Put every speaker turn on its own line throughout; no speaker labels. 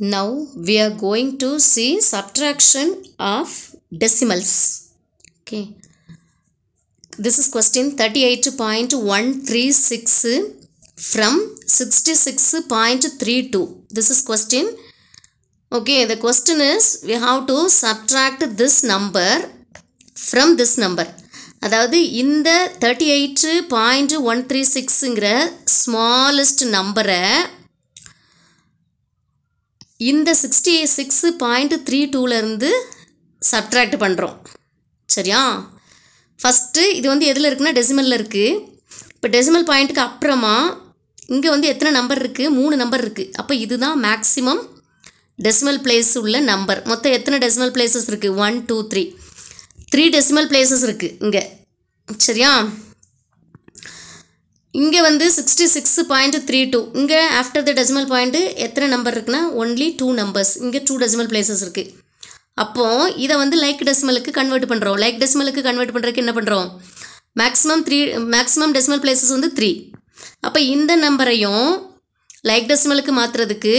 Now we are going to see subtraction of decimals. Okay. This is question 38.136 from 66.32. This is question. Okay, the question is we have to subtract this number from this number. அதாவது இந்த thirty eight point one three இந்த sixty six point three டூலேருந்து subtract பண்ணுறோம் சரியா first இது வந்து எதில் இருக்குன்னா டெசிமலில் இருக்குது இப்போ டெசிமல் பாயிண்ட்டுக்கு அப்புறமா இங்கே வந்து எத்தனை நம்பர் இருக்குது மூணு நம்பர் இருக்குது அப்போ இதுதான் மேக்ஸிமம் டெசிமல் பிளேஸ் உள்ள நம்பர் மொத்தம் எத்தனை டெசிமல் பிளேசஸ் இருக்குது one two three three decimal places இருக்குது இங்கே சரியா இங்கே வந்து sixty six point three two இங்கே ஆஃப்டர் த டெசிமல் பாயிண்ட்டு எத்தனை நம்பர் இருக்குன்னா ஒன்லி டூ நம்பர்ஸ் இங்கே டூ டெசிமல் பிளேசஸ் இருக்குது அப்போது இதை வந்து லைக் டெசிமலுக்கு கன்வெர்ட் பண்ணுறோம் லைக் டெசிமலுக்கு கன்வெர்ட் பண்ணுறதுக்கு என்ன பண்ணுறோம் maximum three maximum decimal places வந்து த்ரீ அப்போ இந்த நம்பரையும் லைக் டெசிமலுக்கு மாற்றுறதுக்கு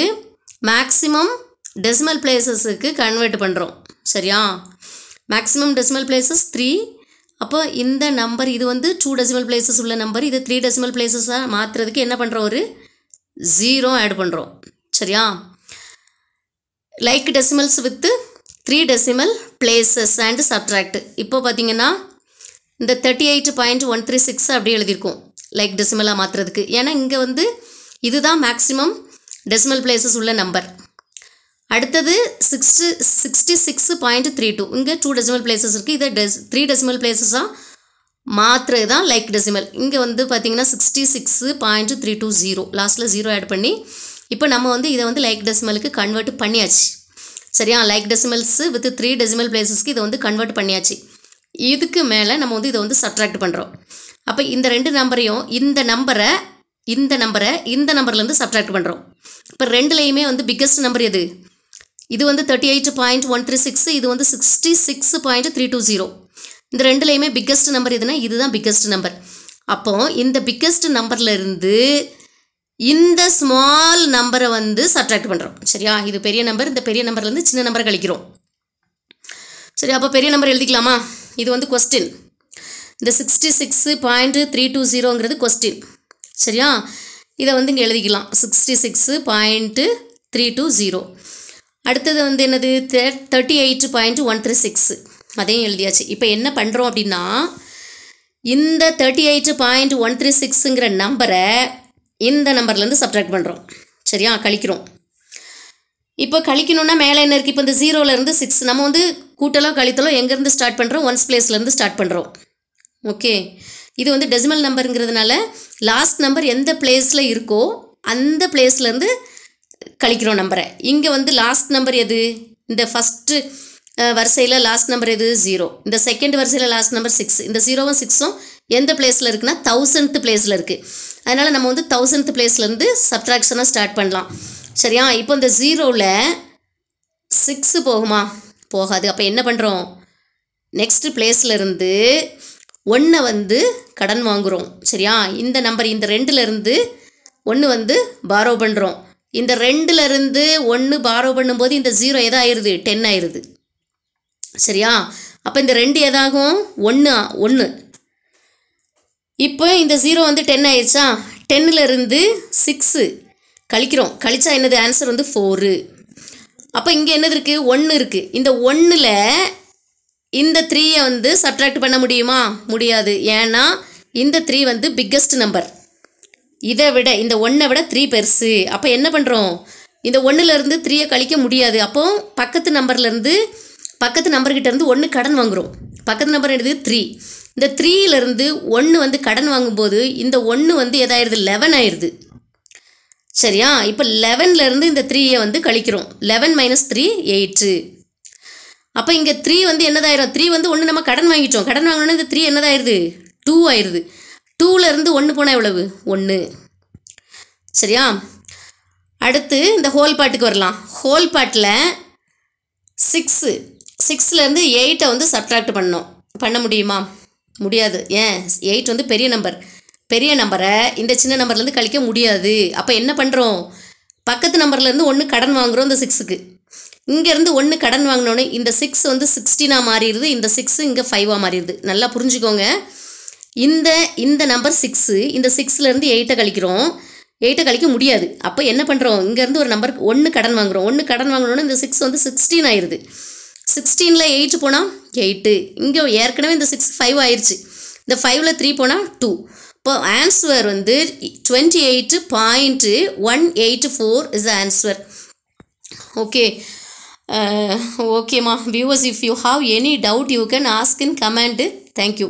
மேக்ஸிமம் டெசிமல் பிளேசஸுக்கு கன்வெர்ட் பண்ணுறோம் சரியா மேக்ஸிமம் டெசிமல் பிளேசஸ் த்ரீ அப்போ இந்த நம்பர் இது வந்து டூ டெசிமல் பிளேசஸ் உள்ள நம்பர் இது த்ரீ டெசிமல் பிளேசஸாக மாற்றுறதுக்கு என்ன பண்ணுறோம் ஒரு ஜீரோ ஆட் பண்ணுறோம் சரியா like decimals with three decimal places and subtract இப்போ பார்த்தீங்கன்னா இந்த thirty eight point one three six அப்படி எழுதியிருக்கோம் லைக் டெசிமலாக மாற்றுறதுக்கு ஏன்னா இங்கே வந்து இதுதான் மேக்ஸிமம் டெசிமல் பிளேசஸ் உள்ள நம்பர் அடுத்தது sixty sixty six point three two இங்கே டூ டெசிமல் பிளேசஸ் இருக்குது இதை டெஸ் த்ரீ டெசிமல் பிளேசஸாக மாத்திரை தான் லைக் டெசிமல் இங்கே வந்து பார்த்தீங்கன்னா sixty six point three two zero லாஸ்ட்டில் ஜீரோ ஆட் பண்ணி இப்போ நம்ம வந்து இதை வந்து லைக் டெசிமலுக்கு கன்வெர்ட் பண்ணியாச்சு சரியா like decimals with three decimal பிளேசஸ்க்கு இதை வந்து கன்வெர்ட் பண்ணியாச்சு இதுக்கு மேலே நம்ம வந்து இதை வந்து சப்ட்ராக்ட் பண்ணுறோம் அப்போ இந்த ரெண்டு நம்பரையும் இந்த நம்பரை இந்த நம்பரை இந்த நம்பர்லேருந்து சப்ட்ராக்ட் பண்ணுறோம் இப்போ ரெண்டுலேயுமே வந்து பிக்கஸ்ட் நம்பர் எது இது வந்து thirty eight point one three six இது வந்து sixty six point three two zero இந்த ரெண்டுலேயுமே பிக்கஸ்ட் நம்பர் எதுனா இதுதான் பிக்கஸ்ட் நம்பர் அப்போ இந்த பிக்கஸ்ட் இருந்து இந்த ஸ்மால் நம்பரை வந்து சப்ட்ராக்ட் பண்ணுறோம் சரியா இது பெரிய நம்பர் இந்த பெரிய நம்பர்லேருந்து சின்ன நம்பரை கழிக்கிறோம் சரி அப்போ பெரிய நம்பர் எழுதிக்கலாமா இது வந்து கொஸ்டின் இந்த sixty six point three two ஜீரோங்கிறது கொஸ்டின் சரியா இதை வந்து இங்கே எழுதிக்கலாம் sixty six point three two zero அடுத்தது வந்து என்னது thirty eight point one three six அதையும் எழுதியாச்சு இப்போ என்ன பண்ணுறோம் அப்படின்னா இந்த thirty eight point one three சிக்ஸுங்கிற நம்பரை இந்த நம்பர்லேருந்து சப்ட்ராக்ட் பண்ணுறோம் சரியா கழிக்கிறோம் இப்போ கழிக்கணும்னா மேலே என்ன இருக்குது இப்போ இந்த ஜீரோலேருந்து சிக்ஸ் நம்ம வந்து கூட்டலோ கழித்தலோ எங்கேருந்து ஸ்டார்ட் பண்ணுறோம் ஒன்ஸ் பிளேஸ்லேருந்து ஸ்டார்ட் பண்ணுறோம் ஓகே இது வந்து டெசிமல் நம்பருங்கிறதுனால லாஸ்ட் நம்பர் எந்த பிளேஸில் இருக்கோ அந்த பிளேஸ்லேருந்து கழிக்கிறோம் நம்பரை இங்கே வந்து லாஸ்ட் நம்பர் எது இந்த ஃபஸ்ட்டு வரிசையில் லாஸ்ட் நம்பர் எது ஜீரோ இந்த செகண்ட் வரிசையில் லாஸ்ட் நம்பர் சிக்ஸ் இந்த ஜீரோவும் சிக்ஸும் எந்த பிளேஸில் இருக்குன்னா தௌசண்ட்த்து பிளேஸில் இருக்குது அதனால் நம்ம வந்து தௌசண்ட் பிளேஸ்லேருந்து சப்ட்ராக்ஷனாக ஸ்டார்ட் பண்ணலாம் சரியா இப்போ இந்த ஜீரோவில் சிக்ஸு போகுமா போகாது அப்போ என்ன பண்ணுறோம் நெக்ஸ்ட் பிளேஸ்லேருந்து ஒன்றை வந்து கடன் வாங்குகிறோம் சரியா இந்த நம்பர் இந்த ரெண்டுலேருந்து ஒன்று வந்து பாரோ பண்ணுறோம் இந்த ரெண்டுலேருந்து ஒன்று பாரோ பண்ணும்போது இந்த ஜீரோ எதாயிருது டென் ஆயிடுது சரியா அப்போ இந்த ரெண்டு எதாகும் ஒன்று ஒன்று இப்போ இந்த ஜீரோ வந்து டென் ஆயிடுச்சா இருந்து சிக்ஸு கழிக்கிறோம் கழிச்சா என்னது ஆன்சர் வந்து ஃபோரு அப்போ இங்கே என்னது இருக்குது ஒன்று இருக்குது இந்த ஒன்றில் இந்த த்ரீயை வந்து சப்ட்ராக்ட் பண்ண முடியுமா முடியாது ஏன்னா இந்த த்ரீ வந்து பிக்கஸ்ட் நம்பர் இதை விட இந்த ஒன்றை விட த்ரீ பெருசு அப்போ என்ன பண்ணுறோம் இந்த ஒன்றுலேருந்து த்ரீயை கழிக்க முடியாது அப்போது பக்கத்து நம்பர்லேருந்து பக்கத்து நம்பர்கிட்டேருந்து ஒன்று கடன் வாங்குகிறோம் பக்கத்து நம்பர் எடுத்து த்ரீ இந்த த்ரீலேருந்து ஒன்று வந்து கடன் வாங்கும்போது இந்த ஒன்று வந்து எதாயிருது லெவன் ஆயிடுது சரியா இப்போ லெவன்லேருந்து இந்த த்ரீயை வந்து கழிக்கிறோம் லெவன் மைனஸ் த்ரீ எயிட்டு அப்போ இங்கே த்ரீ வந்து என்னதாயிரும் த்ரீ வந்து ஒன்று நம்ம கடன் வாங்கிட்டோம் கடன் வாங்கினோன்னா இந்த த்ரீ என்னதாயிருது டூ ஆயிடுது இருந்து ஒன்று போனால் எவ்வளவு ஒன்று சரியா அடுத்து இந்த ஹோல் பாட்டுக்கு வரலாம் ஹோல் பாட்டில் சிக்ஸு சிக்ஸ்லேருந்து எயிட்டை வந்து சப்ட்ராக்ட் பண்ணோம் பண்ண முடியுமா முடியாது ஏன் எயிட் வந்து பெரிய நம்பர் பெரிய நம்பரை இந்த சின்ன நம்பர்லேருந்து கழிக்க முடியாது அப்போ என்ன பண்ணுறோம் பக்கத்து நம்பர்லேருந்து ஒன்று கடன் வாங்குகிறோம் இந்த சிக்ஸுக்கு இங்கேருந்து ஒன்று கடன் வாங்கினோன்னே இந்த சிக்ஸ் வந்து சிக்ஸ்டீனாக மாறிடுது இந்த சிக்ஸு இங்கே ஃபைவாக மாறிடுது நல்லா புரிஞ்சுக்கோங்க இந்த இந்த நம்பர் சிக்ஸு இந்த சிக்ஸ்லேருந்து எயிட்டை கழிக்கிறோம் எயிட்டை கழிக்க முடியாது அப்போ என்ன பண்ணுறோம் இங்கேருந்து ஒரு நம்பர் ஒன்று கடன் வாங்குகிறோம் ஒன்று கடன் வாங்கினோன்னு இந்த சிக்ஸ் வந்து சிக்ஸ்டீன் ஆயிடுது சிக்ஸ்டீனில் எயிட் போனால் எயிட்டு இங்கே ஏற்கனவே இந்த சிக்ஸ் ஃபைவ் ஆயிடுச்சு இந்த ஃபைவ்ல த்ரீ போனால் டூ இப்போ ஆன்சுவர் வந்து twenty eight point one eight four is answer okay ஓகேம்மா viewers if you have any doubt you can ask in comment thank you